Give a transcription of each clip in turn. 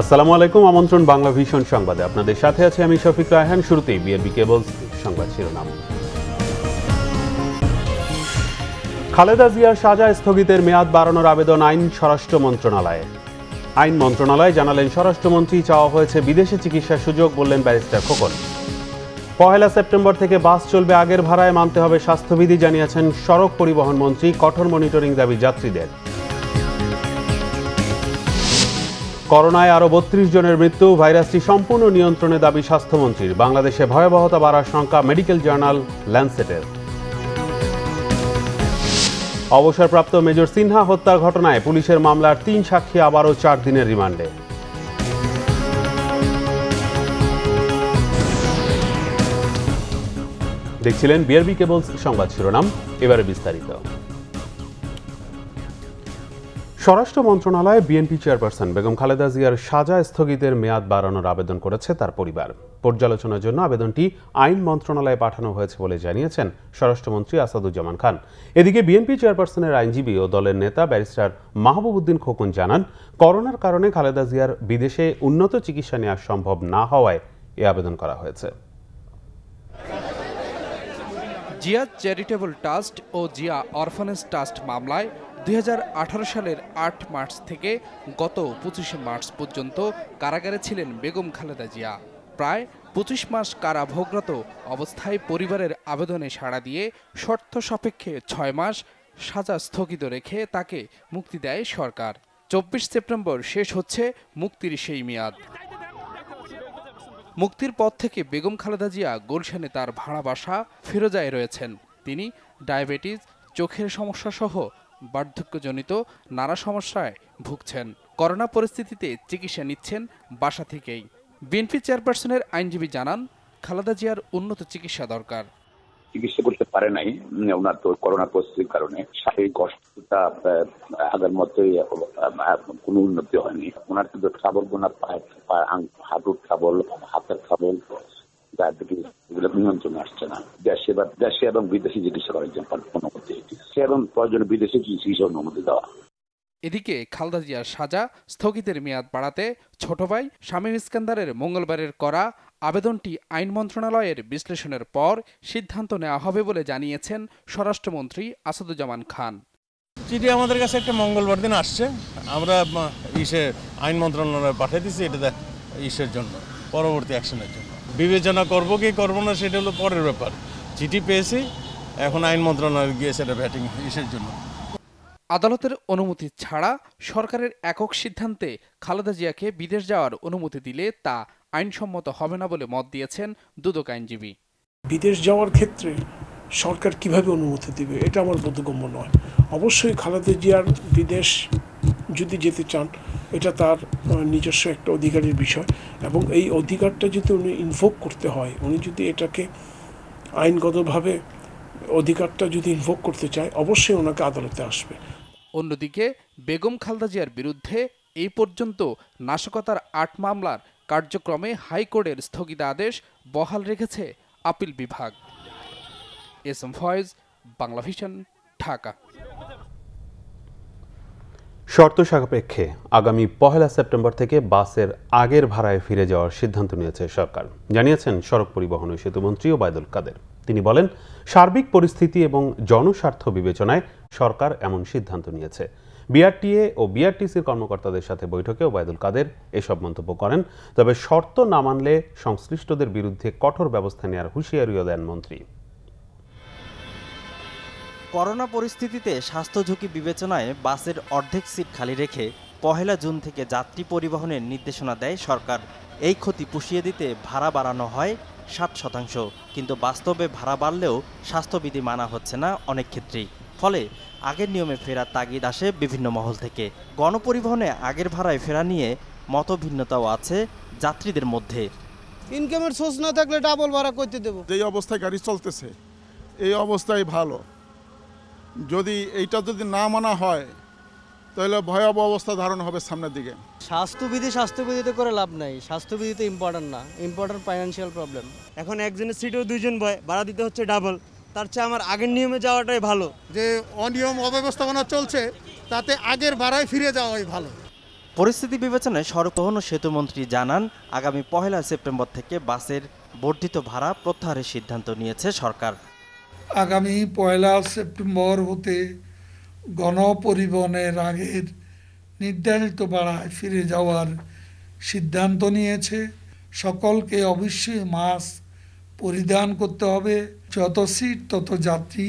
আসসালামু আলাইকুম আমন্ত্রণ বাংলা ভিশন সংবাদে আপনাদের সাথে আছে আমি শফিক রায়হান শুরুতেই বিএনপি কেবলস সংবাদ শিরোনাম খালেদা জিয়ার সাজা স্থগিতের মেয়াদ বাড়ানোর আবেদন আইন স্বরাষ্ট্র মন্ত্রণালয়ে আইন মন্ত্রণালয় জানালেন স্বরাষ্ট্রমন্ত্রী চাওয়া হয়েছে বিদেশে চিকিৎসার সুযোগ বললেন ব্যারিস্টার খোকন পহেলা সেপ্টেম্বর থেকে বাস চলবে আগের ভাড়ায় মানতে হবে স্বাস্থ্যবিধি জানিয়েছেন সড়ক পরিবহন মন্ত্রী কঠোর মনিটরিং দাবি যাত্রীদের করোনায় আরও বত্রিশ জনের মৃত্যু ভাইরাসটি সম্পূর্ণ নিয়ন্ত্রণে দাবি স্বাস্থ্যমন্ত্রীর বাংলাদেশে ভয়াবহতা বাড়ার শঙ্কা মেডিকেল জার্নাল ল্যান্সেটের অবসরপ্রাপ্ত মেজর সিনহা হত্যার ঘটনায় পুলিশের মামলার তিন সাক্ষী আবারও চার দিনের রিমান্ডে দেখছিলেন বিআরবি কেবলস সংবাদ শিরোনাম এবারে বিস্তারিত স্বরাষ্ট্র মন্ত্রণালয়ে বিএনপি চেয়ারপারসন বেগম খালেদা জিয়ার সাজা স্থগিতের মেয়াদ বাড়ানোর আবেদন করেছে তার পরিবার পর্যালোচনার জন্য আবেদনটি আইন মন্ত্রণালয়ে পাঠানো হয়েছে বলে জানিয়েছেন স্বরাষ্ট্রমন্ত্রী আসাদুজ্জামান খান এদিকে বিএনপি চেয়ারপারসনের আইনজীবী ও দলের নেতা ব্যারিস্টার মাহবুব উদ্দিন খোকন জানান করোনার কারণে খালেদা জিয়ার বিদেশে উন্নত চিকিৎসা নেওয়া সম্ভব না হওয়ায় এ আবেদন করা হয়েছে জিয়া চ্যারিটেবল ট্রাস্ট ও জিয়া অরফানেজ ট্রাস্ট মামলায় দুই সালের আট মার্চ থেকে গত পঁচিশে মার্চ পর্যন্ত কারাগারে ছিলেন বেগম খালেদা জিয়া প্রায় পঁচিশ মাস কারাভোগরত অবস্থায় পরিবারের আবেদনে সাড়া দিয়ে শর্ত সাপেক্ষে ছয় মাস সাজা স্থগিত রেখে তাকে মুক্তি দেয় সরকার চব্বিশ সেপ্টেম্বর শেষ হচ্ছে মুক্তির সেই মেয়াদ মুক্তির পর থেকে বেগম খালেদা জিয়া গুলশানে তার ভাড়া বাসা ফিরোজায় রয়েছেন তিনি ডায়াবেটিস চোখের সমস্যা সহ বার্ধক্যজনিত নানা সমস্যায় ভুগছেন করোনা পরিস্থিতিতে চিকিৎসা নিচ্ছেন বাসা থেকেই বিএনপি চেয়ারপারসনের আইনজীবী জানান খালেদা জিয়ার উন্নত চিকিৎসা দরকার চিকিৎসা করতে পারে নাই ওনার তো করোনা পরিস্থিতির কারণে শারীরিক অসুস্থতা আগের মতো কোন উন্নতি হয়নি ওনার কিন্তু ট্রাবল গোনা হাঁটুর ট্রাবল হাতের ট্রাবল তার এগুলো আসছে না দেশে বা দেশে এবং চিকিৎসা করার জন্য অনুমতি সে এবং চিকিৎসা অনুমতি দেওয়া এদিকে খালদা জিয়ার সাজা স্থগিতের মেয়াদ বাড়াতে ছোট ভাই শামীম ইস্কান্দারের মঙ্গলবারের করা আবেদনটি আইন মন্ত্রণালয়ের বিশ্লেষণের পর সিদ্ধান্ত নেওয়া হবে বলে জানিয়েছেন স্বরাষ্ট্রমন্ত্রী আসাদুজ্জামান খান চিঠি আমাদের কাছে একটা মঙ্গলবার দিন আসছে আমরা ইসে আইন মন্ত্রণালয়ে পাঠিয়ে দিচ্ছি এটা ইসের জন্য পরবর্তী অ্যাকশনের জন্য বিবেচনা করব কি করব না সেটা হলো পরের ব্যাপার চিঠি পেয়েছি এখন আইন মন্ত্রণালয়ে গিয়ে সেটা ব্যাটিং এসের জন্য আদালতের অনুমতি ছাড়া সরকারের একক সিদ্ধান্তে খালেদা জিয়াকে বিদেশ যাওয়ার অনুমতি দিলে তা আইনসম্মত হবে না বলে মত দিয়েছেন দুদক আইনজীবী বিদেশ যাওয়ার ক্ষেত্রে সরকার কিভাবে অনুমতি দেবে এটা আমার বোধগম্য নয় অবশ্যই খালেদা জিয়ার বিদেশ যদি যেতে চান এটা তার নিজস্ব একটা অধিকারের বিষয় এবং এই অধিকারটা যদি উনি ইনভোক করতে হয় উনি যদি এটাকে আইনগতভাবে অধিকারটা যদি ইনভোক করতে চায় অবশ্যই ওনাকে আদালতে আসবে অন্যদিকে বেগম খালদা জিয়ার বিরুদ্ধে এই পর্যন্ত নাশকতার আট মামলার কার্যক্রমে হাইকোর্টের স্থগিতাদেশ বহাল রেখেছে আপিল বিভাগ এস এম ফয়েজ বাংলাভিশন ঢাকা শর্ত সাপেক্ষে আগামী পহেলা সেপ্টেম্বর থেকে বাসের আগের ভাড়ায় ফিরে যাওয়ার সিদ্ধান্ত নিয়েছে সরকার জানিয়েছেন সড়ক পরিবহন ও সেতুমন্ত্রী ওবায়দুল কাদের তিনি বলেন সার্বিক পরিস্থিতি এবং জনস্বার্থ বিবেচনায় সরকার এমন সিদ্ধান্ত নিয়েছে বিআরটিএ ও বিআরটিসির কর্মকর্তাদের সাথে বৈঠকে ওবায়দুল কাদের এসব মন্তব্য করেন তবে শর্ত না মানলে সংশ্লিষ্টদের বিরুদ্ধে কঠোর ব্যবস্থা নেওয়ার হুঁশিয়ারিও দেন মন্ত্রী করোনা পরিস্থিতিতে স্বাস্থ্য ঝুঁকি বিবেচনায় বাসের অর্ধেক সিট খালি রেখে পহেলা জুন থেকে যাত্রী পরিবহনের নির্দেশনা দেয় সরকার এই ক্ষতি পুষিয়ে দিতে ভাড়া বাড়ানো হয় ষাট শতাংশ কিন্তু বাস্তবে ভাড়া বাড়লেও স্বাস্থ্যবিধি মানা হচ্ছে না অনেক ক্ষেত্রেই ফলে আগের নিয়মে ফেরার তাগিদ আসে বিভিন্ন মহল থেকে গণপরিবহনে আগের ভাড়ায় ফেরা নিয়ে মতভিন্নতাও আছে যাত্রীদের মধ্যে ইনকামের সোর্স না থাকলে ডাবল ভাড়া করতে দেবো যে অবস্থায় গাড়ি চলতেছে এই অবস্থায় ভালো যদি এইটা যদি না মানা হয় তাহলে ভয়াবহ অবস্থা ধারণ হবে সামনের দিকে স্বাস্থ্যবিধি স্বাস্থ্যবিধিতে করে লাভ নাই স্বাস্থ্যবিধিতে ইম্পর্টেন্ট না ইম্পর্টেন্ট ফাইন্যান্সিয়াল প্রবলেম এখন একজনের সিটেও দুইজন বয় বাড়া দিতে হচ্ছে ডাবল তার চেয়ে আমার আগের নিয়মে যাওয়াটাই ভালো যে অনিয়ম অব্যবস্থাপনা চলছে তাতে আগের ভাড়ায় ফিরে যাওয়াই ভালো পরিস্থিতি বিবেচনায় সড়ক পরিবহন ও সেতুমন্ত্রী জানান আগামী পহেলা সেপ্টেম্বর থেকে বাসের বর্ধিত ভাড়া প্রত্যাহারের সিদ্ধান্ত নিয়েছে সরকার আগামী পয়লা সেপ্টেম্বর হতে গণপরিবহনের আগের নির্ধারিত পাড়ায় ফিরে যাওয়ার সিদ্ধান্ত নিয়েছে সকলকে অবশ্যই মাস্ক পরিধান করতে হবে যত সিট তত যাত্রী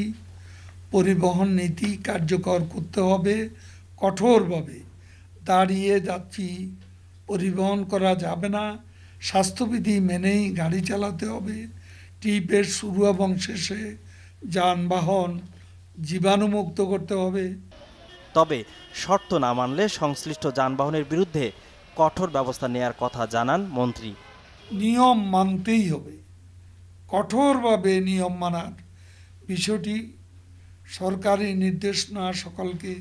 পরিবহন নীতি কার্যকর করতে হবে কঠোরভাবে দাঁড়িয়ে যাত্রী পরিবহন করা যাবে না স্বাস্থ্যবিধি মেনেই গাড়ি চালাতে হবে টিপের শুরু এবং শেষে যানবাহন জীবাণুমুক্ত করতে হবে তবে শর্ত না মানলে সংশ্লিষ্ট যানবাহনের বিরুদ্ধে কঠোর ব্যবস্থা নেয়ার কথা জানান মন্ত্রী নিয়ম মানতেই হবে কঠোরভাবে নিয়ম মানার বিষয়টি সরকারি নির্দেশনা সকলকে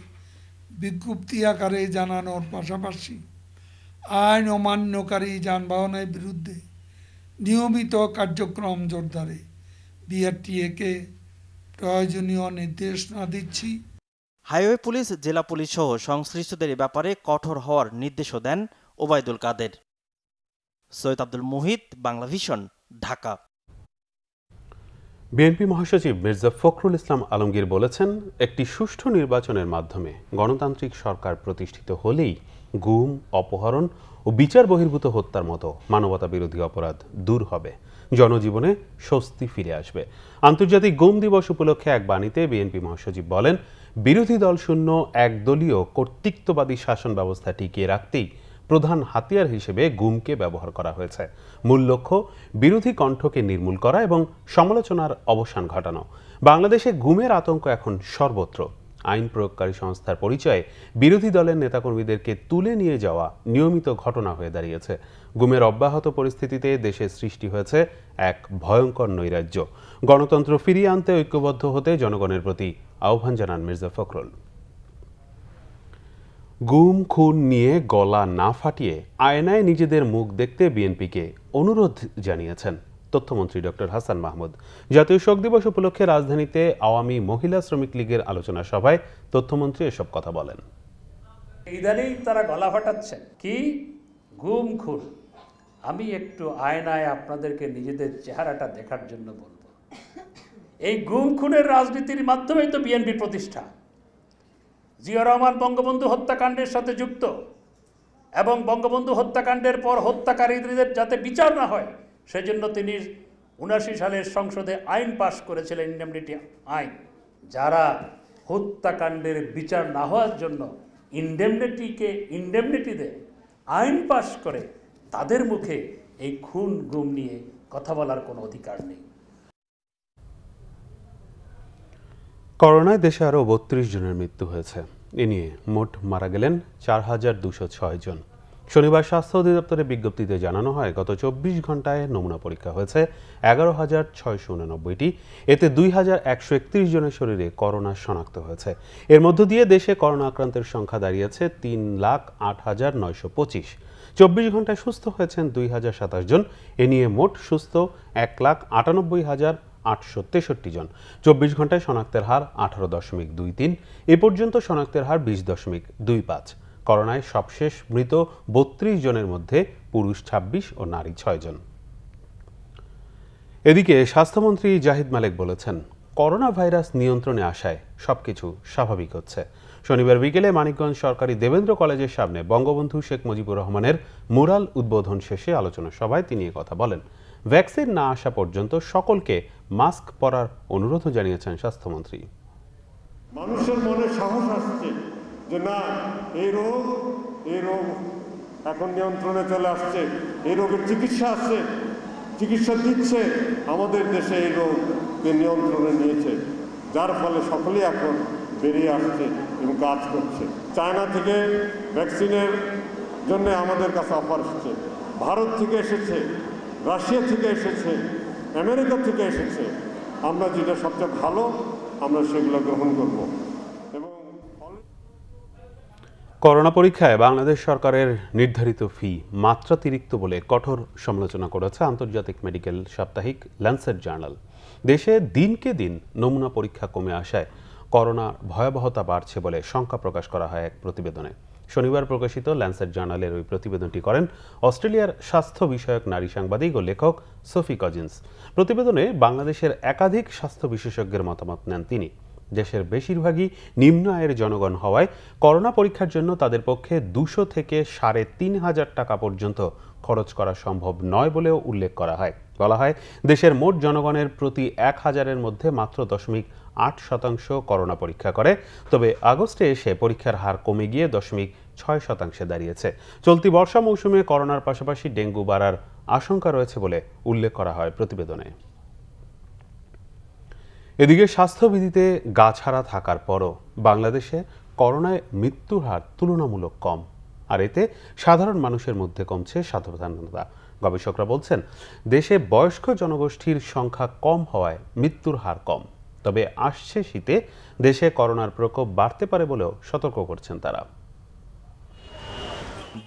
বিজ্ঞপ্তি আকারে জানানোর পাশাপাশি আইন অমান্যকারী যানবাহনের বিরুদ্ধে নিয়মিত কার্যক্রম জোরদারে বিআরটিএকে প্রয়োজনীয় নির্দেশনা দিচ্ছি হাইওয়ে পুলিশ জেলা পুলিশ সহ সংশ্লিষ্টদের ব্যাপারে কঠোর হওয়ার নির্দেশও দেন ওবায়দুল কাদের সৈয়দ আব্দুল মুহিত বাংলা ভিশন ঢাকা বিএনপি মহাসচিব মির্জা ফখরুল ইসলাম আলমগীর বলেছেন একটি সুষ্ঠু নির্বাচনের মাধ্যমে গণতান্ত্রিক সরকার প্রতিষ্ঠিত হলেই গুম অপহরণ ও বিচার বহির্ভূত হত্যার মতো মানবতা বিরোধী অপরাধ দূর হবে জনজীবনে স্বস্তি ফিরে আসবে আন্তর্জাতিক গোম দিবস উপলক্ষে এক বাণীতে বিএনপি মহাসচিব বলেন বিরোধী দল দলশূন্য একদলীয় কর্তৃত্ববাদী শাসন ব্যবস্থা টিকিয়ে রাখতেই প্রধান হাতিয়ার হিসেবে গুমকে ব্যবহার করা হয়েছে মূল লক্ষ্য বিরোধী কণ্ঠকে নির্মূল করা এবং সমালোচনার অবসান ঘটানো বাংলাদেশে গুমের আতঙ্ক এখন সর্বত্র আইন প্রয়োগকারী সংস্থার পরিচয়ে বিরোধী দলের নেতাকর্মীদেরকে তুলে নিয়ে যাওয়া নিয়মিত ঘটনা হয়ে দাঁড়িয়েছে গুমের অব্যাহত পরিস্থিতিতে দেশে সৃষ্টি হয়েছে এক ভয়ঙ্কর নৈরাজ্য গণতন্ত্র ফিরিয়ে আনতে ঐক্যবদ্ধ হতে জনগণের প্রতি আহ্বান জানান মির্জা ফখরুল গুম খুন নিয়ে গলা না ফাটিয়ে আয়নায় নিজেদের মুখ দেখতে বিএনপিকে অনুরোধ জানিয়েছেন তথ্যমন্ত্রী ডক্টর হাসান মাহমুদ জাতীয় শোক দিবস উপলক্ষে রাজধানীতে আওয়ামী মহিলা শ্রমিক লীগের আলোচনা সভায় তথ্যমন্ত্রী এসব কথা বলেন ইদানিং তারা গলা ফাটাচ্ছে কি গুম খুন আমি একটু আয়নায় আপনাদেরকে নিজেদের চেহারাটা দেখার জন্য বলবো এই গুম খুনের রাজনীতির মাধ্যমেই তো বিএনপি প্রতিষ্ঠা জিয়া রহমান বঙ্গবন্ধু হত্যাকাণ্ডের সাথে যুক্ত এবং বঙ্গবন্ধু হত্যাকাণ্ডের পর হত্যাকারীদের যাতে বিচার না হয় সেজন্য তিনি উনাশি সালের সংসদে আইন পাশ করেছিলেন ইন্ডেমনিটি আইন যারা হত্যাকাণ্ডের বিচার না হওয়ার জন্য ইন্ডেমনিটিকে ইন্ডেমনিটিতে আইন পাশ করে তাদের মুখে এই খুন গুম নিয়ে কথা বলার কোনো অধিকার নেই করোনায় দেশে আরও বত্রিশ জনের মৃত্যু হয়েছে এ নিয়ে মোট মারা গেলেন চার হাজার দুশো ছয় জন শনিবার স্বাস্থ্য অধিদপ্তরের বিজ্ঞপ্তিতে জানানো হয় গত চব্বিশ ঘন্টায় নমুনা পরীক্ষা হয়েছে এগারো হাজার ছয়শো উনানব্বইটি এতে দুই হাজার একশো একত্রিশ জনের শরীরে করোনা শনাক্ত হয়েছে এর মধ্য দিয়ে দেশে করোনা আক্রান্তের সংখ্যা দাঁড়িয়েছে তিন লাখ আট হাজার নয়শো পঁচিশ চব্বিশ ঘন্টায় সুস্থ হয়েছেন দুই হাজার সাতাশ জন এ নিয়ে মোট সুস্থ এক লাখ আটানব্বই হাজার আটশো তেষট্টি জন চব্বিশ ঘন্টায় শনাক্তের হার আঠারো দশমিক দুই তিন এ পর্যন্ত শনাক্তের হার বিশ দশমিক দুই পাঁচ করোনায় সবশেষ মৃত বত্রিশ জনের মধ্যে পুরুষ ২৬ ও নারী ছয় জন এদিকে স্বাস্থ্যমন্ত্রী জাহিদ মালেক বলেছেন করোনা ভাইরাস নিয়ন্ত্রণে আসায় সবকিছু স্বাভাবিক হচ্ছে শনিবার বিকেলে মানিকগঞ্জ সরকারি দেবেন্দ্র কলেজের সামনে বঙ্গবন্ধু শেখ মুজিবুর রহমানের মুরাল উদ্বোধন শেষে আলোচনা সভায় তিনি কথা বলেন ভ্যাকসিন না আসা পর্যন্ত সকলকে মাস্ক পরার অনুরোধও জানিয়েছেন স্বাস্থ্যমন্ত্রী মানুষের মনে সাহস আসছে যে না এই রোগ এই রোগ এখন নিয়ন্ত্রণে চলে আসছে এই রোগের চিকিৎসা আছে চিকিৎসা দিচ্ছে আমাদের দেশে এই রোগকে নিয়ন্ত্রণে নিয়েছে যার ফলে সকলেই এখন বেরিয়ে আসছে এবং কাজ করছে চায়না থেকে ভ্যাকসিনের জন্য আমাদের কাছে অফার এসেছে ভারত থেকে এসেছে রাশিয়া থেকে এসেছে আমেরিকা থেকে এসেছে আমরা যেটা সবচেয়ে ভালো আমরা সেগুলো গ্রহণ করব এবং করোনা পরীক্ষায় বাংলাদেশ সরকারের নির্ধারিত ফি মাত্রাতিরিক্ত বলে কঠোর সমালোচনা করেছে আন্তর্জাতিক মেডিকেল সাপ্তাহিক ল্যান্সেট জার্নাল দেশে দিনকে দিন নমুনা পরীক্ষা কমে আসায় করোনা ভয়াবহতা বাড়ছে বলে শঙ্কা প্রকাশ করা হয় এক প্রতিবেদনে শনিবার প্রকাশিত ল্যান্সেট জার্নালের ওই প্রতিবেদনটি করেন অস্ট্রেলিয়ার স্বাস্থ্য বিষয়ক নারী সাংবাদিক ও লেখক সফি কজিন্স প্রতিবেদনে বাংলাদেশের একাধিক স্বাস্থ্য বিশেষজ্ঞের মতামত নেন তিনি দেশের বেশিরভাগই নিম্ন আয়ের জনগণ হওয়ায় করোনা পরীক্ষার জন্য তাদের পক্ষে দুশো থেকে সাড়ে তিন হাজার টাকা পর্যন্ত খরচ করা সম্ভব নয় বলেও উল্লেখ করা হয় বলা হয় দেশের মোট জনগণের প্রতি এক হাজারের মধ্যে মাত্র দশমিক আট শতাংশ করোনা পরীক্ষা করে তবে আগস্টে এসে পরীক্ষার হার কমে গিয়ে দশমিক ছয় শতাংশে দাঁড়িয়েছে চলতি বর্ষা মৌসুমে করোনার পাশাপাশি ডেঙ্গু বাড়ার আশঙ্কা রয়েছে বলে উল্লেখ করা হয় প্রতিবেদনে এদিকে স্বাস্থ্যবিধিতে গা ছাড়া থাকার পরও বাংলাদেশে করোনায় মৃত্যুর হার তুলনামূলক কম আর এতে সাধারণ মানুষের মধ্যে কমছে সাধারণতা গবেষকরা বলছেন দেশে বয়স্ক জনগোষ্ঠীর সংখ্যা কম হওয়ায় মৃত্যুর হার কম তবে আসছে শীতে দেশে করোনার প্রকোপ বাড়তে পারে বলেও সতর্ক করছেন তারা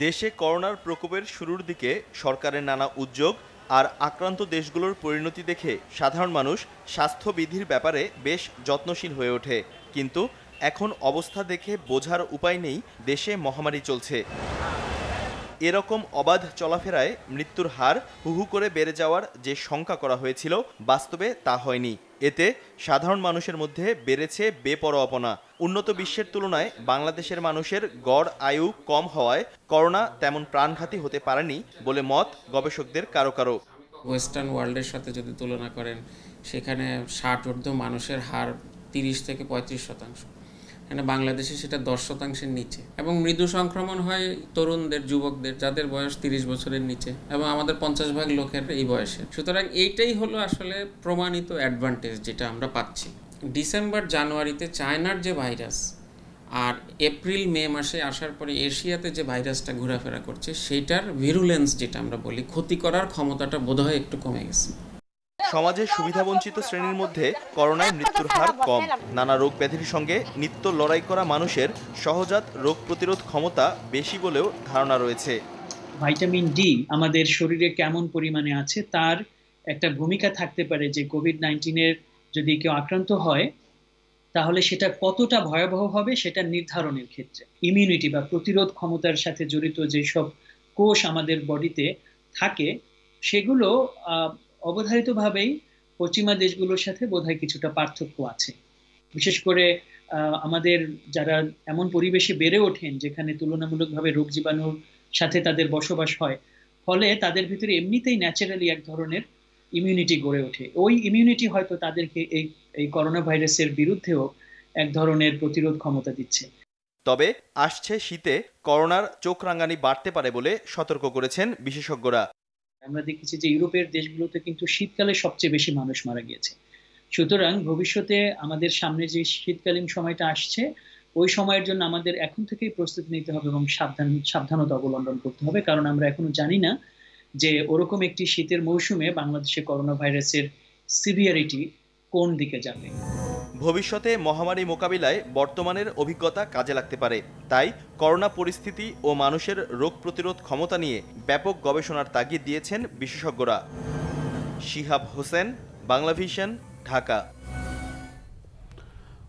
দেশে করোনার প্রকোপের শুরুর দিকে সরকারের নানা উদ্যোগ আর আক্রান্ত দেশগুলোর পরিণতি দেখে সাধারণ মানুষ স্বাস্থ্যবিধির ব্যাপারে বেশ যত্নশীল হয়ে ওঠে কিন্তু এখন অবস্থা দেখে বোঝার উপায় নেই দেশে মহামারী চলছে এরকম অবাধ চলাফেরায় মৃত্যুর হার হুহু করে বেড়ে যাওয়ার যে শঙ্কা করা হয়েছিল বাস্তবে তা হয়নি এতে সাধারণ মানুষের মধ্যে বেড়েছে বেপরোয়াপনা উন্নত বিশ্বের তুলনায় বাংলাদেশের মানুষের গড় আয়ু কম হওয়ায় করোনা তেমন প্রাণঘাতী হতে পারেনি বলে মত গবেষকদের কারো কারো ওয়েস্টার্ন ওয়ার্ল্ডের সাথে যদি তুলনা করেন সেখানে ষাট ঊর্ধ্ব মানুষের হার তিরিশ থেকে পঁয়ত্রিশ শতাংশ এখানে বাংলাদেশে সেটা দশ শতাংশের নিচে এবং মৃদু সংক্রমণ হয় তরুণদের যুবকদের যাদের বয়স তিরিশ বছরের নিচে এবং আমাদের পঞ্চাশ ভাগ লোকের এই বয়সে সুতরাং এইটাই হলো আসলে প্রমাণিত অ্যাডভান্টেজ যেটা আমরা পাচ্ছি ডিসেম্বর জানুয়ারিতে চায়নার যে ভাইরাস আর এপ্রিল মে মাসে আসার পরে এশিয়াতে যে ভাইরাসটা ঘোরাফেরা করছে সেইটার ভিরুলেন্স যেটা আমরা বলি ক্ষতি করার ক্ষমতাটা বোধহয় একটু কমে গেছে সমাজের সুবিধাবঞ্চিত শ্রেণীর মধ্যে করোনায় মৃত্যুর হার কম নানা রোগ ব্যাধির সঙ্গে নিত্য লড়াই করা মানুষের সহজাত রোগ প্রতিরোধ ক্ষমতা বেশি বলেও ধারণা রয়েছে ভাইটামিন ডি আমাদের শরীরে কেমন পরিমাণে আছে তার একটা ভূমিকা থাকতে পারে যে কোভিড নাইন্টিনের যদি কেউ আক্রান্ত হয় তাহলে সেটা কতটা ভয়াবহ হবে সেটা নির্ধারণের ক্ষেত্রে ইমিউনিটি বা প্রতিরোধ ক্ষমতার সাথে জড়িত যেসব কোষ আমাদের বডিতে থাকে সেগুলো অবধারিতভাবেই পশ্চিমা দেশগুলোর সাথে বোধহয় কিছুটা পার্থক্য আছে বিশেষ করে আমাদের যারা এমন পরিবেশে বেড়ে ওঠেন যেখানে তুলনামূলকভাবে রোগ জীবাণুর সাথে তাদের বসবাস হয় ফলে তাদের ভিতরে এমনিতেই ন্যাচারালি এক ধরনের ইমিউনিটি গড়ে ওঠে ওই ইমিউনিটি হয়তো তাদেরকে এই এই করোনা ভাইরাসের বিরুদ্ধেও এক ধরনের প্রতিরোধ ক্ষমতা দিচ্ছে তবে আসছে শীতে করোনার চোখ রাঙানি বাড়তে পারে বলে সতর্ক করেছেন বিশেষজ্ঞরা আমরা দেখেছি যে ইউরোপের দেশগুলোতে কিন্তু শীতকালে সবচেয়ে বেশি মানুষ মারা গিয়েছে সুতরাং ভবিষ্যতে আমাদের সামনে যে শীতকালীন সময়টা আসছে ওই সময়ের জন্য আমাদের এখন থেকেই প্রস্তুতি নিতে হবে এবং সাবধান সাবধানতা অবলম্বন করতে হবে কারণ আমরা এখনো জানি না যে ওরকম একটি শীতের মৌসুমে বাংলাদেশে করোনা ভাইরাসের সিভিয়ারিটি কোন দিকে যাবে ভবিষ্যতে মহামারী মোকাবিলায় বর্তমানের অভিজ্ঞতা কাজে লাগতে পারে তাই করোনা পরিস্থিতি ও মানুষের রোগ প্রতিরোধ ক্ষমতা নিয়ে ব্যাপক গবেষণার তাগিদ দিয়েছেন বিশেষজ্ঞরা শিহাব হোসেন বাংলাভিশন ঢাকা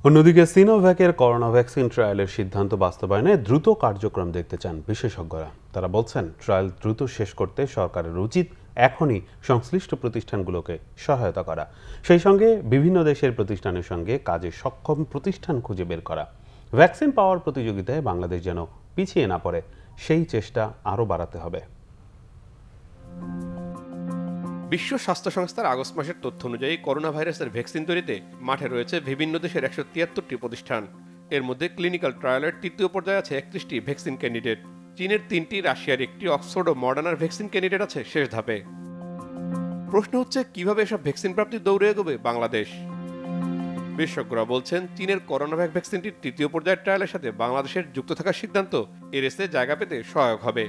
অন্যদিকে সিনোভ্যাকের করোনা ভ্যাকসিন ট্রায়ালের সিদ্ধান্ত বাস্তবায়নে দ্রুত কার্যক্রম দেখতে চান বিশেষজ্ঞরা তারা বলছেন ট্রায়াল দ্রুত শেষ করতে সরকারের উচিত এখনই সংশ্লিষ্ট প্রতিষ্ঠানগুলোকে সহায়তা করা সেই সঙ্গে বিভিন্ন দেশের প্রতিষ্ঠানের সঙ্গে কাজে সক্ষম প্রতিষ্ঠান খুঁজে বের করা ভ্যাকসিন পাওয়ার প্রতিযোগিতায় বাংলাদেশ যেন পিছিয়ে না পড়ে সেই চেষ্টা আরও বাড়াতে হবে বিশ্ব স্বাস্থ্য সংস্থার আগস্ট মাসের তথ্য অনুযায়ী করোনা ভাইরাসের ভ্যাকসিন তৈরিতে মাঠে রয়েছে বিভিন্ন দেশের একশো তিয়াত্তরটি প্রতিষ্ঠান এর মধ্যে ক্লিনিক্যাল ট্রায়ালের তৃতীয় পর্যায়ে আছে একত্রিশটি ভ্যাকসিন ক্যান্ডিডেট চীনের তিনটি রাশিয়ার একটি অক্সফোর্ড ও মডার্নার ভ্যাকসিন ক্যান্ডিডেট আছে শেষ ধাপে প্রশ্ন হচ্ছে কিভাবে এসব ভ্যাকসিন প্রাপ্তি দৌড়ে এগোবে বাংলাদেশ বিশেষজ্ঞরা বলছেন চীনের করোনা ভ্যাকসিনটির তৃতীয় পর্যায়ের ট্রায়ালের সাথে বাংলাদেশের যুক্ত থাকার সিদ্ধান্ত এরএসে জায়গা পেতে সহায়ক হবে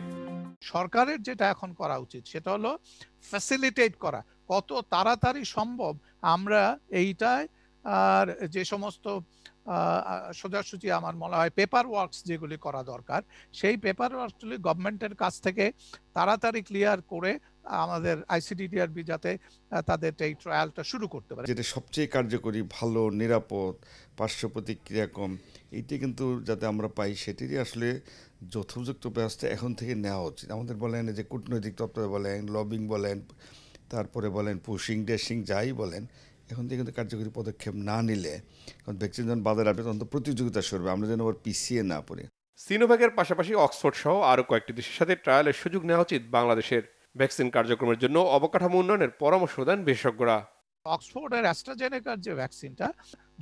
সরকারের যেটা এখন করা উচিত সেটা হলো ফ্যাসিলিটেট করা কত তাড়াতাড়ি সম্ভব আমরা এইটায় আর যে সমস্ত সোজাসুজি আমার মনে হয় পেপার ওয়ার্কস যেগুলি করা দরকার সেই পেপার ওয়ার্কসগুলি গভর্নমেন্টের কাছ থেকে তাড়াতাড়ি ক্লিয়ার করে আমাদের আইসিডিডিআরবি যাতে তাদের এই ট্রায়ালটা শুরু করতে পারে যেটা সবচেয়ে কার্যকরী ভালো নিরাপদ পার্শ্ব প্রতিক্রিয়া কম এইটি কিন্তু যাতে আমরা পাই সেটিরই আসলে যথোপযুক্ত ব্যবস্থা এখন থেকে নেওয়া উচিত আমাদের বলেন যে কূটনৈতিক তত্ত্ব বলেন লবিং বলেন তারপরে বলেন পুশিং ড্রেসিং যাই বলেন এখন থেকে কিন্তু কার্যকরী পদক্ষেপ না নিলে এখন ভ্যাকসিন যখন বাজারে আসবে তখন তো প্রতিযোগিতা সরবে আমরা যেন আবার পিছিয়ে না পড়ি সিনোভ্যাকের পাশাপাশি অক্সফোর্ড সহ আরও কয়েকটি দেশের সাথে ট্রায়ালের সুযোগ নেওয়া উচিত বাংলাদেশের ভ্যাকসিন কার্যক্রমের জন্য অবকাঠামো উন্নয়নের পরামর্শ দেন বিশেষজ্ঞরা অক্সফোর্ড আর অ্যাস্ট্রাজেনেকার যে ভ্যাকসিনটা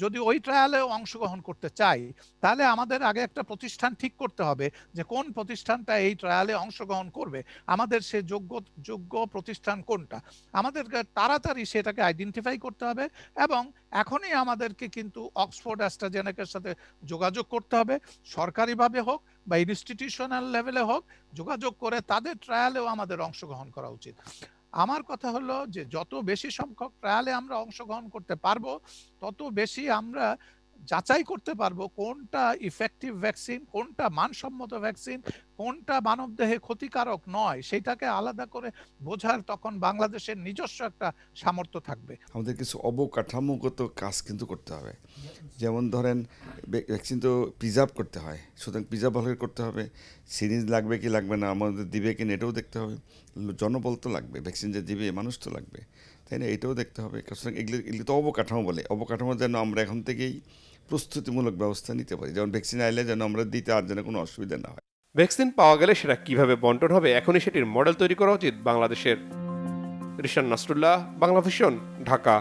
যদি ওই ট্রায়ালে অংশগ্রহণ করতে চাই তাহলে আমাদের আগে একটা প্রতিষ্ঠান ঠিক করতে হবে যে কোন প্রতিষ্ঠানটা এই ট্রায়ালে অংশগ্রহণ করবে আমাদের সে যোগ্য যোগ্য প্রতিষ্ঠান কোনটা আমাদের তাড়াতাড়ি সেটাকে আইডেন্টিফাই করতে হবে এবং এখনই আমাদেরকে কিন্তু অক্সফোর্ড অ্যাস্ট্রাজেনেকের সাথে যোগাযোগ করতে হবে সরকারিভাবে হোক বা ইনস্টিটিউশনাল লেভেলে হোক যোগাযোগ করে তাদের ট্রায়ালেও আমাদের অংশগ্রহণ করা উচিত আমার কথা হলো যে যত বেশি সংখ্যক ট্রায়ালে আমরা অংশগ্রহণ করতে পারবো তত বেশি আমরা যাচাই করতে পারবো কোনটা ইফেক্টিভ ভ্যাকসিন কোনটা মানসম্মত ভ্যাকসিন কোনটা মানবদেহে ক্ষতিকারক নয় সেটাকে আলাদা করে বোঝার তখন বাংলাদেশের নিজস্ব একটা সামর্থ্য থাকবে আমাদের কিছু অবকাঠামোগত কাজ কিন্তু করতে হবে যেমন ধরেন ভ্যাকসিন তো প্রিজার্ভ করতে হয় সুতরাং প্রিজার্ভ ভালো করতে হবে সিরিজ লাগবে কি লাগবে না আমাদের দিবে কি এটাও দেখতে হবে জনবল তো লাগবে ভ্যাকসিন যে দিবে মানুষ তো লাগবে তাই না এটাও দেখতে হবে সুতরাং এগুলো এগুলো তো অবকাঠামো বলে অবকাঠামো যেন আমরা এখন থেকেই প্রস্তুতিমূলক ব্যবস্থা নিতে পারি যেমন ভ্যাকসিন আইলে যেন আমরা দিতে আর যেন কোনো অসুবিধা না হয় ভ্যাকসিন পাওয়া গেলে সেটা কিভাবে বন্টন হবে এখনই সেটির মডেল তৈরি করা উচিত বাংলাদেশের রিশান নাসরুল্লাহ বাংলা ভিশন ঢাকা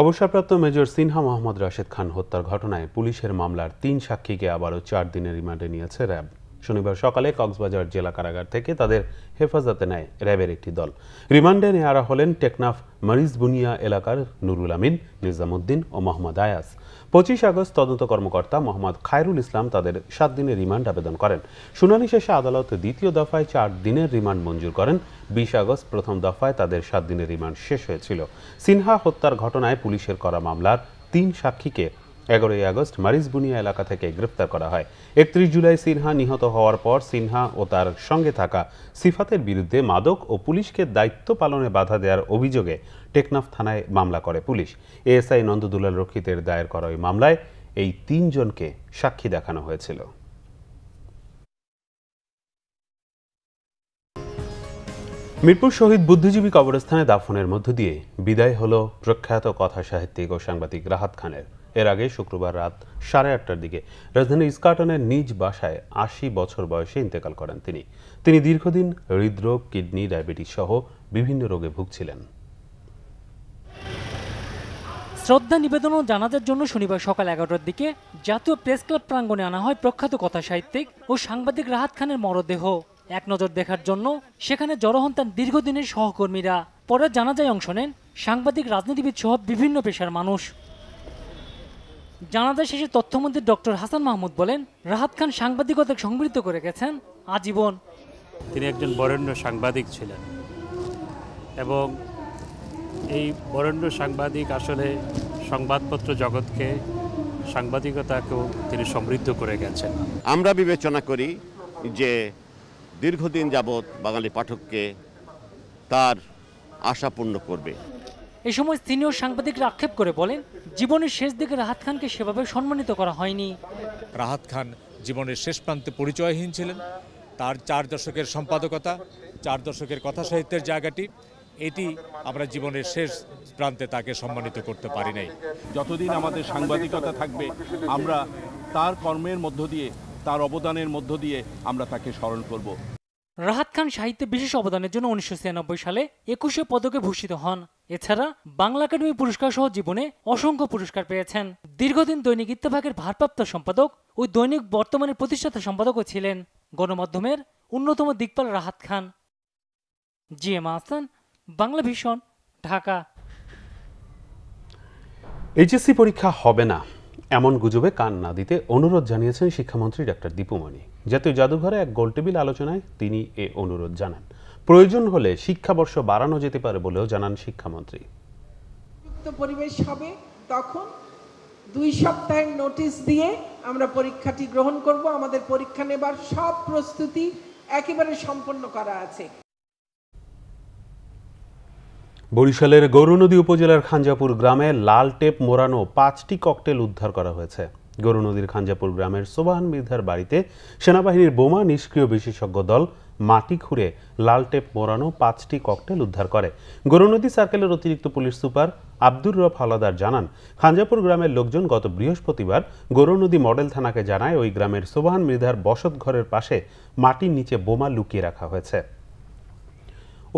অবসরপ্রাপ্ত মেজর সিনহা মোহাম্মদ রাশেদ খান হত্যার ঘটনায় পুলিশের মামলার তিন সাক্ষীকে আবারও চার দিনের রিমান্ডে নিয়েছে র্যাব শনিবার সকালে কক্সবাজার জেলা কারাগার থেকে তাদের হেফাজতে নেয় র্যাবের একটি দল রিমান্ডে নেয়ারা হলেন টেকনাফ মারিজবুনিয়া এলাকার নুরুল আমিন নিজামুদ্দিন ও মোহাম্মদ আয়াস পঁচিশ আগস্ট তদন্ত কর্মকর্তা মোহাম্মদ খায়রুল ইসলাম তাদের সাত দিনের রিমান্ড আবেদন করেন শুনানি শেষে আদালত দ্বিতীয় দফায় চার দিনের রিমান্ড মঞ্জুর করেন বিশ আগস্ট প্রথম দফায় তাদের সাত দিনের রিমান্ড শেষ হয়েছিল সিনহা হত্যার ঘটনায় পুলিশের করা মামলার তিন সাক্ষীকে এগারোই আগস্ট মারিসবুনিয়া এলাকা থেকে গ্রেপ্তার করা হয় একত্রিশ জুলাই সিনহা নিহত হওয়ার পর সিনহা ও তার সঙ্গে থাকা সিফাতের বিরুদ্ধে মাদক ও পুলিশকে দায়িত্ব পালনে বাধা দেওয়ার অভিযোগে টেকনাফ থানায় মামলা করে পুলিশ এএসআই নন্দদুলাল রক্ষিতের দায়ের করা ওই মামলায় এই তিনজনকে সাক্ষী দেখানো হয়েছিল মিরপুর শহীদ বুদ্ধিজীবী কবরস্থানে দাফনের মধ্য দিয়ে বিদায় হল প্রখ্যাত কথা সাহিত্যিক ও সাংবাদিক রাহাত খানের এর আগে শুক্রবার রাত সাড়ে আটটার দিকে রাজধানীর ইস্কাটনের নিজ বাসায় আশি বছর বয়সে ইন্তেকাল করেন তিনি তিনি দীর্ঘদিন হৃদরোগ কিডনি ডায়াবেটিস সহ বিভিন্ন রোগে ভুগছিলেন শ্রদ্ধা নিবেদন ও জানাজার জন্য শনিবার সকাল এগারোটার দিকে জাতীয় প্রেস ক্লাব প্রাঙ্গনে আনা হয় প্রখ্যাত কথা সাহিত্যিক ও সাংবাদিক রাহাত খানের মরদেহ এক নজর দেখার জন্য সেখানে জড়ো হন তার দীর্ঘদিনের সহকর্মীরা পরে জানাজায় অংশ নেন সাংবাদিক রাজনীতিবিদ সহ বিভিন্ন পেশার মানুষ জানাজা শেষে তথ্যমন্ত্রী ডক্টর হাসান মাহমুদ বলেন রাহাত খান সাংবাদিকতা সংবৃত করে গেছেন আজীবন তিনি একজন বরেণ্য সাংবাদিক ছিলেন এবং এই বরেণ্য সাংবাদিক আসলে সংবাদপত্র জগৎকে সাংবাদিকতাকেও তিনি সমৃদ্ধ করে গেছেন আমরা বিবেচনা করি যে দীর্ঘদিন যাবৎ বাঙালি পাঠককে তার আশা পূর্ণ করবে এ সময় স্থানীয় সাংবাদিকরা আক্ষেপ করে বলেন জীবনের শেষ দিকে রাহাত খানকে সেভাবে সম্মানিত করা হয়নি রাহাত খান জীবনের শেষ প্রান্তে পরিচয়হীন ছিলেন তার চার দশকের সম্পাদকতা চার দশকের কথা সাহিত্যের জায়গাটি এটি আমরা জীবনের শেষ প্রান্তে তাকে সম্মানিত করতে পারি নাই যতদিন আমাদের সাংবাদিকতা থাকবে আমরা তার কর্মের মধ্য দিয়ে তার অবদানের মধ্য দিয়ে আমরা তাকে স্মরণ করব রাহাত খান সাহিত্যে বিশেষ অবদানের জন্য উনিশশো সালে একুশে পদকে ভূষিত হন এছাড়া বাংলা একাডেমি পুরস্কার সহ জীবনে অসংখ্য পুরস্কার পেয়েছেন দীর্ঘদিন দৈনিক ইত্তেফাকের ভারপ্রাপ্ত সম্পাদক ওই দৈনিক বর্তমানে প্রতিষ্ঠাতা সম্পাদকও ছিলেন গণমাধ্যমের অন্যতম দিকপাল Rahat Khan G M Ahsan Bangla vision Dhaka HSC পরীক্ষা হবে না এমন গুজবে কান না দিতে অনুরোধ জানিয়েছেন শিক্ষামন্ত্রী ডাক্তার দীপুমণি জাতীয় জাদুঘরে এক গোলটেবিল আলোচনায় তিনি এ অনুরোধ জানান প্রয়োজন হলে শিক্ষাবর্ষ বাড়ানো যেতে পারে বলেও জানান শিক্ষামন্ত্রী পরিবেশ হবে তখন দুই সপ্তাহের নোটিশ দিয়ে আমরা পরীক্ষাটি গ্রহণ করব আমাদের পরীক্ষা নেবার সব প্রস্তুতি একেবারে সম্পন্ন করা আছে বরিশালের গৌরনদী উপজেলার খাঞ্জাপুর গ্রামে লাল টেপ মোড়ানো পাঁচটি ককটেল উদ্ধার করা হয়েছে গরু নদীর খাঞ্জাপুর গ্রামের সোবাহান মির্ধার বাড়িতে সেনাবাহিনীর বোমা নিষ্ক্রিয় বিশেষজ্ঞ দল মাটি খুঁড়ে লাল টেপ মোড়ানো পাঁচটি ককটেল উদ্ধার করে গরুনদী সার্কেলের অতিরিক্ত পুলিশ সুপার আব্দুর রফ হালাদার জানান খাঞ্জাপুর গ্রামের লোকজন গত বৃহস্পতিবার গরুনদী মডেল থানাকে জানায় ওই গ্রামের সোবাহান মৃধার বসত ঘরের পাশে মাটির নিচে বোমা লুকিয়ে রাখা হয়েছে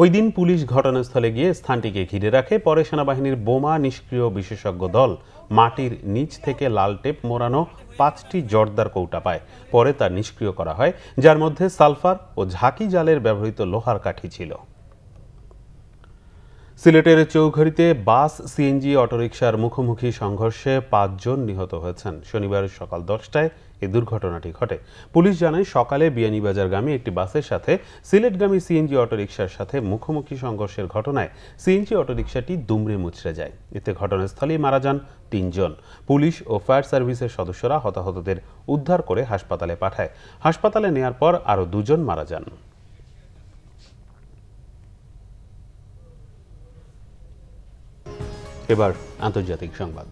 ওই দিন পুলিশ ঘটনাস্থলে গিয়ে স্থানটিকে ঘিরে রাখে পরে সেনাবাহিনীর বোমা নিষ্ক্রিয় বিশেষজ্ঞ দল মাটির নিচ থেকে লাল টেপ মোড়ানো পাঁচটি জর্দার কৌটা পায় পরে তা নিষ্ক্রিয় করা হয় যার মধ্যে সালফার ও ঝাঁকি জালের ব্যবহৃত লোহার কাঠি ছিল সিলেটের চৌঘড়িতে বাস সিএনজি অটোরিকশার মুখোমুখি সংঘর্ষে পাঁচজন নিহত হয়েছেন শনিবার সকাল দশটায় এই দুর্ঘটনাটি ঘটে পুলিশ জানায় সকালে বিয়ানীবাজারগামী একটি বাসের সাথে সিলেটগামী সিএনজি অটোরিকশার সাথে মুখোমুখি সংঘর্ষের ঘটনায় সিএনজি অটোরিকশাটি দুমড়ে মুচড়ে যায় এতে ঘটনাস্থলেই মারা যান তিনজন পুলিশ ও ফায়ার সার্ভিসের সদস্যরা হতাহতদের উদ্ধার করে হাসপাতালে পাঠায় হাসপাতালে নেয়ার পর আরও দুজন মারা যান এবার আন্তর্জাতিক সংবাদ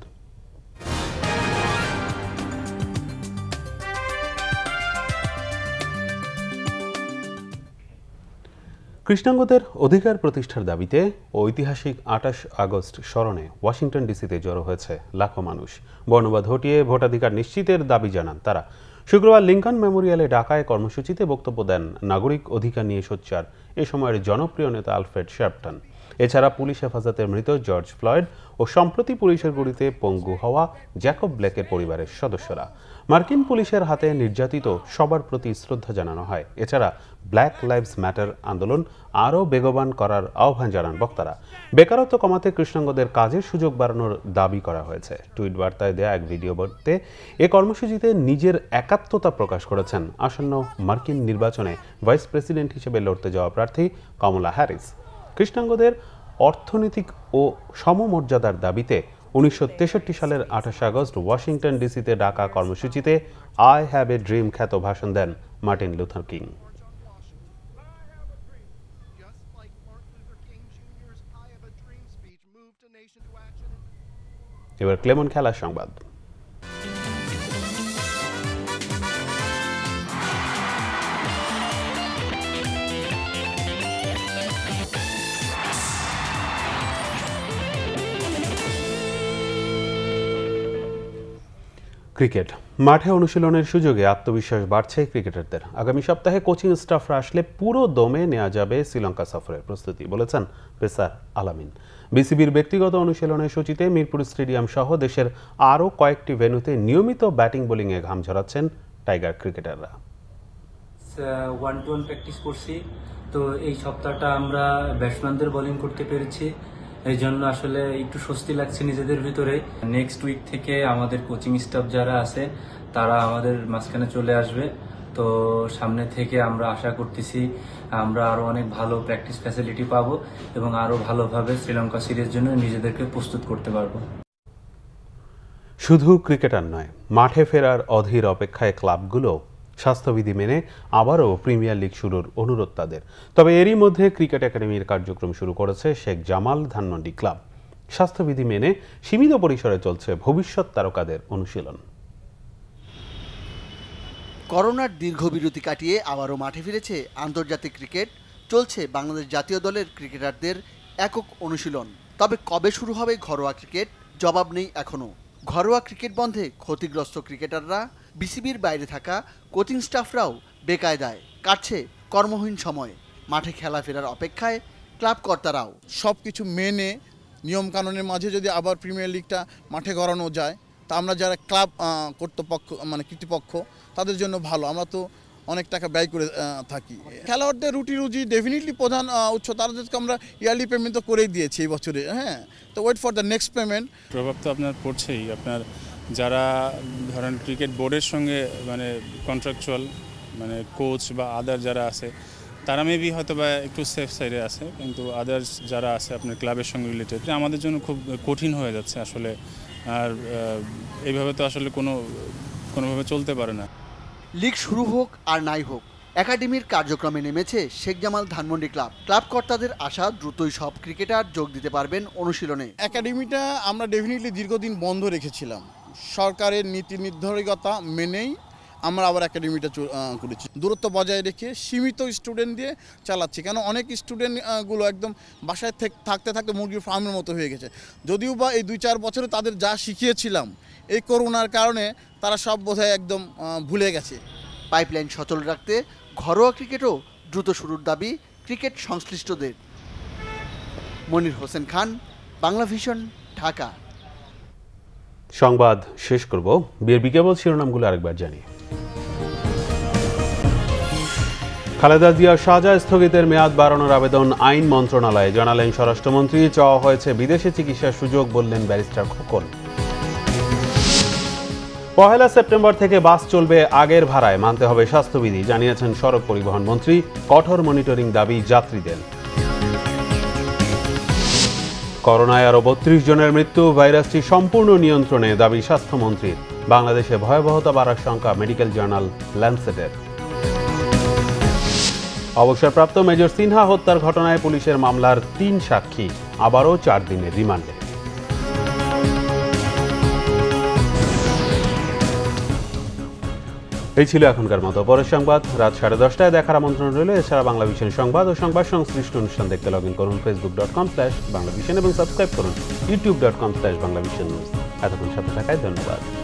কৃষ্ণাঙ্গদের অধিকার প্রতিষ্ঠার দাবিতে ঐতিহাসিক আটাশ আগস্ট স্মরণে ওয়াশিংটন ডিসিতে জড়ো হয়েছে লাখো মানুষ বর্ণবাদ হটিয়ে ভোটাধিকার নিশ্চিতের দাবি জানান তারা শুক্রবার লিঙ্কন মেমোরিয়ালে ঢাকায় কর্মসূচিতে বক্তব্য দেন নাগরিক অধিকার নিয়ে সোচ্চার এ সময়ের জনপ্রিয় নেতা আলফ্রেড শ্যাপটন এছাড়া পুলিশ হেফাজতে মৃত জর্জ ফ্লয়েড ও সম্প্রতি পুলিশের গুলিতে পঙ্গু হওয়া জ্যাকব ব্ল্যাকের পরিবারের সদস্যরা মার্কিন পুলিশের হাতে নির্যাতিত সবার প্রতি শ্রদ্ধা জানানো হয় এছাড়া ব্ল্যাক লাইভস ম্যাটার আন্দোলন আরও বেগবান করার আহ্বান জানান বক্তারা বেকারত্ব কমাতে কৃষ্ণাঙ্গদের কাজের সুযোগ বাড়ানোর দাবি করা হয়েছে টুইট বার্তায় দেয়া এক ভিডিও বার্তে এ কর্মসূচিতে নিজের একাত্মতা প্রকাশ করেছেন আসন্ন মার্কিন নির্বাচনে ভাইস প্রেসিডেন্ট হিসেবে লড়তে যাওয়া প্রার্থী কমলা হ্যারিস কৃষ্ণাঙ্গদের অর্থনৈতিক ও সমমর্যাদার দাবিতে উনিশশো সালের আঠাশ আগস্ট ওয়াশিংটন ডিসিতে ডাকা কর্মসূচিতে আই হ্যাভ এ ড্রিম খ্যাত ভাষণ দেন মার্টিন লুথার কিং এবার ক্লেমন খেলার সংবাদ ক্রিকেট মাঠে অনুশীলনের সুযোগে আত্মবিশ্বাস বাড়ছে ক্রিকেটারদের আগামী সপ্তাহে কোচিং স্টাফরা আসলে পুরো দমে নেওয়া যাবে শ্রীলঙ্কা সফরের প্রস্তুতি বলেছেন পেসার আলামিন বিসিবির ব্যক্তিগত অনুশীলনের সূচিতে মিরপুর স্টেডিয়াম সহ দেশের আরও কয়েকটি ভেন্যুতে নিয়মিত ব্যাটিং বোলিংয়ে ঘাম ঝরাচ্ছেন টাইগার ক্রিকেটাররা ওয়ান টু ওয়ান প্র্যাকটিস করছি তো এই সপ্তাহটা আমরা ব্যাটসম্যানদের বোলিং করতে পেরেছি এই জন্য আসলে একটু স্বস্তি লাগছে নিজেদের ভিতরে নেক্সট উইক থেকে আমাদের কোচিং স্টাফ যারা আছে তারা আমাদের মাঝখানে চলে আসবে তো সামনে থেকে আমরা আশা করতেছি আমরা আরও অনেক ভালো প্র্যাকটিস ফ্যাসিলিটি পাব এবং আরও ভালোভাবে শ্রীলঙ্কা সিরিজের জন্য নিজেদেরকে প্রস্তুত করতে পারবো শুধু ক্রিকেটার নয় মাঠে ফেরার অধীর অপেক্ষায় ক্লাবগুলো স্বাস্থ্যবিধি মেনে আবারও প্রিমিয়ার লিগ শুরুর অনুরোধ তাদের তবে এরই মধ্যে ক্রিকেট একাডেমির কার্যক্রম শুরু করেছে শেখ জামাল ধানমন্ডি ক্লাব স্বাস্থ্যবিধি মেনে সীমিত পরিসরে চলছে ভবিষ্যৎ তারকাদের অনুশীলন করোনার দীর্ঘ বিরতি কাটিয়ে আবারও মাঠে ফিরেছে আন্তর্জাতিক ক্রিকেট চলছে বাংলাদেশ জাতীয় দলের ক্রিকেটারদের একক অনুশীলন তবে কবে শুরু হবে ঘরোয়া ক্রিকেট জবাব নেই এখনও ঘরোয়া ক্রিকেট বন্ধে ক্ষতিগ্রস্ত ক্রিকেটাররা বিসিবির বাইরে থাকা কোচিং স্টাফরাও বেকায়দায় কাটছে কর্মহীন সময়ে মাঠে খেলা ফেরার অপেক্ষায় ক্লাব কর্তারাও সব কিছু মেনে নিয়মকানুনের মাঝে যদি আবার প্রিমিয়ার লিগটা মাঠে গড়ানো যায় তা আমরা যারা ক্লাব কর্তৃপক্ষ মানে কর্তৃপক্ষ তাদের জন্য ভালো আমরা তো অনেক টাকা ব্যয় করে থাকি খেলোয়াড়দের রুটি রুজি ডেফিনেটলি প্রধান উৎস তাদেরকে আমরা ইয়ারলি পেমেন্ট তো করেই দিয়েছি এই বছরে হ্যাঁ তো wait for the next payment প্রভাব তো আপনার পড়ছেই আপনার যারা ধরেন ক্রিকেট বোর্ডের সঙ্গে মানে কন্ট্রাকচুয়াল মানে কোচ বা আদার যারা আছে তারা মেবি হয়তো বা একটু সেফ সাইডে আছে কিন্তু আদার্স যারা আছে আপনার ক্লাবের সঙ্গে রিলেটেড আমাদের জন্য খুব কঠিন হয়ে যাচ্ছে আসলে আর এইভাবে তো আসলে কোনো কোনোভাবে চলতে পারে না লিগ শুরু হোক আর নাই হোক একাডেমির কার্যক্রমে নেমেছে শেখ জামাল ধানমন্ডি ক্লাব ক্লাব কর্তাদের আশা দ্রুতই সব ক্রিকেটার যোগ দিতে পারবেন অনুশীলনে একাডেমিটা আমরা ডেফিনেটলি দীর্ঘদিন বন্ধ রেখেছিলাম সরকারের নীতি নির্ধারিকতা মেনেই আমরা আবার একাডেমিটা করেছি দূরত্ব বজায় রেখে সীমিত স্টুডেন্ট দিয়ে চালাচ্ছি কেন অনেক স্টুডেন্টগুলো একদম বাসায় থাকতে থাকতে মুরগির ফার্মের মতো হয়ে গেছে যদিও বা এই দুই চার বছরে তাদের যা শিখিয়েছিলাম এই করোনার কারণে তারা সব বোধহয় একদম ভুলে গেছে পাইপলাইন সচল রাখতে ঘরোয়া ক্রিকেটও দ্রুত শুরুর দাবি ক্রিকেট সংশ্লিষ্টদের মনির হোসেন খান বাংলা ভিশন ঢাকা সংবাদ শেষ করব বিয়ের বিজ্ঞাপন শিরোনামগুলো আরেকবার জানিয়ে খালেদা জিয়া সাজা স্থগিতের মেয়াদ বাড়ানোর আবেদন আইন মন্ত্রণালয়ে জানালেন স্বরাষ্ট্রমন্ত্রী চাওয়া হয়েছে বিদেশে চিকিৎসার সুযোগ বললেন ব্যারিস্টার খোকন পহেলা সেপ্টেম্বর থেকে বাস চলবে আগের ভাড়ায় মানতে হবে স্বাস্থ্যবিধি জানিয়েছেন সড়ক পরিবহন মন্ত্রী কঠোর মনিটরিং দাবি যাত্রীদের করোনায় আরও বত্রিশ জনের মৃত্যু ভাইরাসটি সম্পূর্ণ নিয়ন্ত্রণে দাবি স্বাস্থ্যমন্ত্রীর বাংলাদেশে ভয়াবহতা বাড়ার শঙ্কা মেডিকেল জার্নাল ল্যান্ডসেটের অবসরপ্রাপ্ত মেজর সিনহা হত্যার ঘটনায় পুলিশের মামলার তিন সাক্ষী আবারও চার দিনের রিমান্ডে এই ছিল এখনকার মতো পরের সংবাদ রাত সাড়ে দশটায় দেখার আমন্ত্রণ রইল এছাড়া বাংলা ভিশন সংবাদ ও সংবাদ সংশ্লিষ্ট অনুষ্ঠান দেখতে লগ ইন করুন Facebook dot com slash Bangla vision এবং সাবস্ক্রাইব করুন YouTube dot com slash Bangla vision news এতক্ষণ সাথে থাকায় ধন্যবাদ